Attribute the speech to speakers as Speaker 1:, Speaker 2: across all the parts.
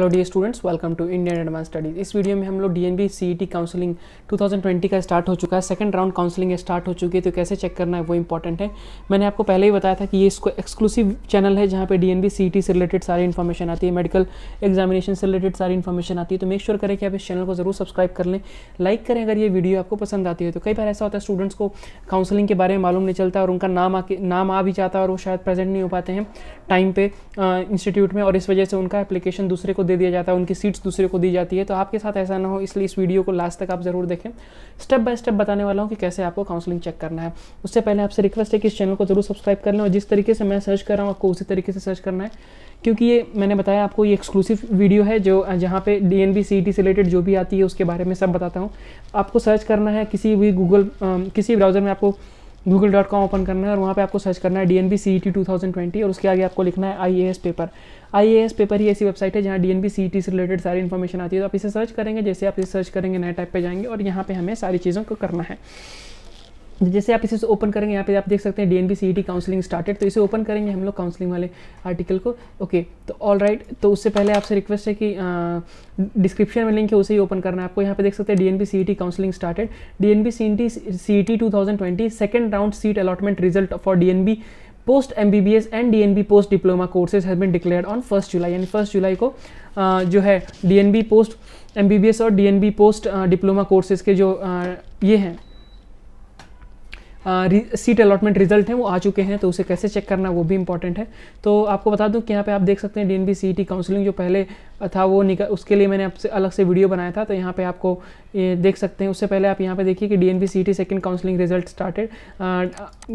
Speaker 1: Hello dear students welcome to Indian Advance Studies इस वीडियो में हम लोग D N B DNB T counselling twenty का स्टार्ट हो चुका है सेकंड राउंड काउंसिलिंग स्टार्ट हो चुकी है तो कैसे चेक करना है वो इंपॉर्टेंट है मैंने आपको पहले ही बताया था कि ये इसको एक्सक्लूसिव चैनल है जहाँ पे ई टी e से रिलेटेड सारी इन्फॉर्मेशन आती है मेडिकल एग्जामिनेशन से रिलेटेड सारी इन्फॉर्मेशन आती है तो मेक श्योर sure करें कि आप इस चैनल को जरूर सब्सक्राइब कर लें लाइक करें अगर ये वीडियो आपको पसंद आती है तो कई बार ऐसा होता है स्टूडेंट्स को काउंसलिंग के बारे में मालूम नहीं चलता और उनका नाम आके नाम आ भी जाता है और वो शायद प्रेजेंट नहीं हो पाते हैं टाइम पे इंस्टीट्यूट में और इस वजह से उनका एप्लीकेशन दूसरे को दे दिया जाता है उनकी सीट्स दूसरे को दी जाती है तो आपके साथ ऐसा ना हो इसलिए इस वीडियो को लास्ट तक आप ज़रूर देखें स्टेप बाय स्टेप बताने वाला हूँ कि कैसे आपको काउंसलिंग चेक करना है उससे पहले आपसे रिक्वेस्ट है कि इस चैनल को जरूर सब्सक्राइब कर लें और जिस तरीके से मैं सर्च कर रहा हूँ आपको उसी तरीके से सर्च करना है क्योंकि ये मैंने बताया आपको ये एक्सक्लूसिव वीडियो है जो जहाँ पे डी एन सी टी से रिलेटेड जो भी आती है उसके बारे में सब बताता हूँ आपको सर्च करना है किसी भी गूगल किसी ब्राउज़र में आपको गूगल डॉट कॉम ओपन करना है और वहाँ पे आपको सर्च करना है D N B C E T two thousand twenty और उसके आगे आपको लिखना है I A S paper I A S paper ही ऐसी वेबसाइट है जहाँ D N B C E T से रिलेटेड सारी इन्फॉर्मेशन आती है तो आप इसे सर्च करेंगे जैसे आप इसे सर्च करेंगे नए टाइप पर जाएंगे और यहाँ पर हमें सारी चीज़ों को करना है जैसे आप इसे ओपन करेंगे यहाँ पे आप देख सकते हैं D N B C T counselling started तो इसे ओपन करेंगे हम लोग काउंसलिंग वाले आर्टिकल को ओके तो ऑल राइट right, तो उससे पहले आपसे रिक्वेस्ट है कि डिस्क्रिप्शन में लिंक है उसे ही ओपन करना है आपको यहाँ पे देख सकते हैं D N B C T counselling started D N B C T C T two thousand twenty second round seat allotment result for D N B post M B B S and D N B post diploma courses has been declared on first July यानी first July को जो है D N B post M B B S और D N B post diploma courses के जो ये हैं seat allotment result हैं वो आ चुके हैं तो उसे कैसे चेक करना वो भी इंपॉर्टेंट है तो आपको बता दूं कि यहाँ पे आप देख सकते हैं डी एन काउंसलिंग जो पहले था वो निकल उसके लिए मैंने आपसे अलग से वीडियो बनाया था तो यहाँ पे आपको देख सकते हैं उससे पहले आप यहाँ पे देखिए कि D N P C T second counselling result started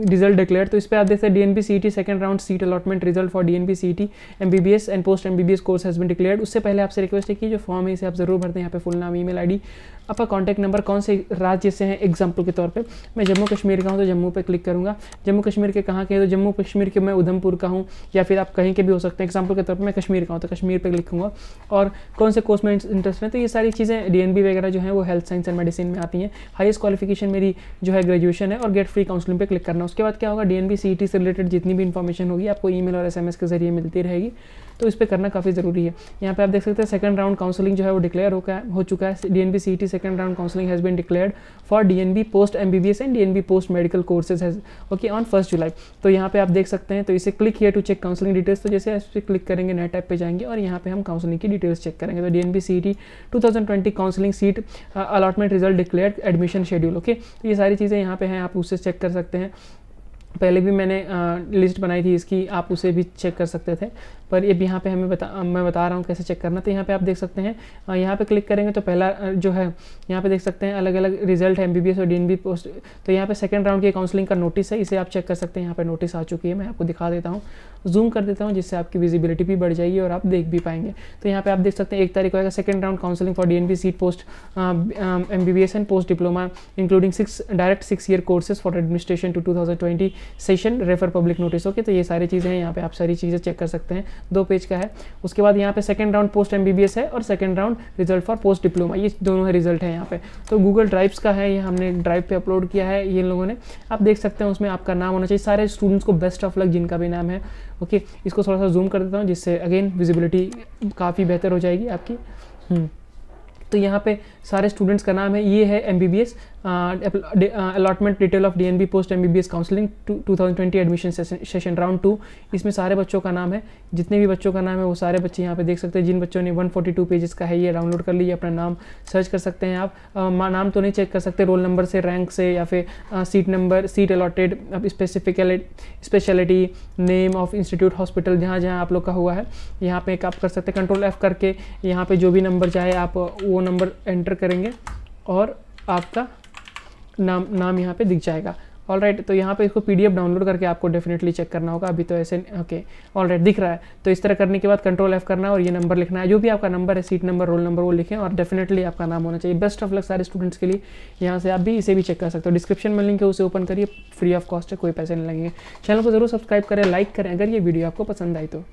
Speaker 1: result declare तो इस पर आप देखते हैं D N P C T second round seat allotment result for D N P C T M B B S and post M B B S course has been declare उससे पहले आपसे request है कि जो form है इसे आप ज़रूर भरते हैं यहाँ पे फुल नाम ई मेल आई डी आपका कॉन्टैक्ट नंबर कौन से राज्य से हैं एग्जाम्पल के तौर पर मैं जम्मू कश्मीर का हूँ तो जम्मू पर क्लिक करूँगा जम्मू कश्मीर के कहाँ के हैं तो जम्मू कश्मीर के मैं उधमपुर का हूँ या फिर आप कहीं के भी हो सकते हैं एग्जाम्पल के तौर पर मैं कश्मीर का हूँ तो कश्मीर पर लिखूँगा और कौन से कोर्स में इंटरेस्ट है तो ये सारी चीज़ें डी वगैरह जो है वो हेल्थ साइंस एंड मेडिसिन में आती हैं हाईएस्ट क्वालिफिकेशन मेरी जो है ग्रेजुएशन है और गेट फ्री काउंसलिंग पे क्लिक करना उसके बाद क्या होगा डी एन e से रिलेटेड जितनी भी इन्फॉर्मेशन होगी आपको ई और एस के जरिए मिलती रहेगी तो इस पर करना काफ़ी ज़रूरी है यहाँ पे आप देख सकते हैं सेकंड राउंड काउंसलिंग जो है वो डिक्लेयर हो गया हो चुका है D N B C T second round counselling has been declare for D N B post M B B S and D N B post medical courses has okay on first July तो यहाँ पे आप देख सकते हैं तो इसे click here to check counselling details तो जैसे इस पर क्लिक करेंगे नए टाइप पर जाएंगे और यहाँ पे हम काउंसलिंग की डिटेल्स चेक करेंगे तो D N B C T two thousand twenty counselling seat allotment result declare admission schedule okay तो ये सारी चीज़ें यहाँ पे हैं आप उससे चेक कर सकते हैं पहले भी मैंने आ, लिस्ट बनाई थी इसकी आप उसे भी चेक कर सकते थे पर ये यहाँ पे हमें बता मैं बता रहा हूँ कैसे चेक करना तो यहाँ पे आप देख सकते हैं यहाँ पे क्लिक करेंगे तो पहला जो है यहाँ पे देख सकते हैं अलग अलग रिजल्ट है एम और डी पोस्ट तो यहाँ पे सेकेंड राउंड की काउंसलिंग का नोटिस है इसे आप चेक कर सकते हैं यहाँ पर नोटिस आ चुकी है मैं आपको दिखा देता हूँ जूम कर देता हूँ जिससे आपकी विजिबिलिटी भी बढ़ जाएगी और आप देख भी पाएंगे तो यहाँ पे आप देख सकते हैं एक तारीख आएगा second round counselling for DNB seat post M B B S and post diploma including six direct six year courses for administration two two thousand twenty session refer public notice okay तो ये सारी चीज़ें हैं यहाँ पे आप सारी चीज़ें चेक कर सकते हैं दो पेज का है उसके बाद यहाँ पे सेकंड राउंड पोस्ट एम है और second round result for post diploma ये दोनों रिजल्ट है यहाँ पे तो गूगल ड्राइव्स का है ये हमने ड्राइव पे अपलोड किया है ये लोगों ने आप देख सकते हैं उसमें आपका नाम होना चाहिए सारे स्टूडेंट्स को बेस्ट ऑफ लक जिनका भी नाम है ओके इसको थोड़ा सा जूम कर देता हूँ जिससे अगेन विजिबिलिटी काफ़ी बेहतर हो जाएगी आपकी हम्म। तो यहाँ पे सारे स्टूडेंट्स का नाम है ये है M B B S allotment detail of D N B post M B B S counselling two thousand twenty admission session round two इसमें सारे बच्चों का नाम है जितने भी बच्चों का नाम है वो सारे बच्चे यहाँ पे देख सकते हैं जिन बच्चों ने वन फोर्टी टू पेजेस का है ये डाउनलोड कर लिए अपना नाम सर्च कर सकते हैं आप आ, नाम तो नहीं चेक कर सकते रोल नंबर से रैंक से या फिर seat number seat allotted specific speciality name of institute hospital जहाँ जहाँ आप लोग का हुआ है यहाँ पे आप कर सकते हैं कंट्रोल एफ करके यहाँ पे जो भी नंबर चाहे आप वो वो नंबर एंटर करेंगे और आपका नाम नाम यहाँ पे दिख जाएगा ऑल राइट right, तो यहाँ पे इसको पीडीएफ डाउनलोड करके आपको डेफिनेटली चेक करना होगा अभी तो ऐसे ओके ऑल राइट दिख रहा है तो इस तरह करने के बाद कंट्रोल एफ करना है और ये नंबर लिखना है जो भी आपका नंबर है सीट नंबर रोल नंबर वो लिखें और डेफिनेटली आपका नाम होना चाहिए बेस्ट ऑफ लक सारे स्टूडेंट्स के लिए यहाँ से आप भी इसे भी चेक कर सकते हो डिस्क्रिप्शन में लिंक है उसे ओपन करिए फ्री ऑफ कॉस्ट है कोई पैसे नहीं लगेंगे चैनल को जरूर सब्सक्राइब करें लाइक करें अगर ये वीडियो आपको पसंद आई तो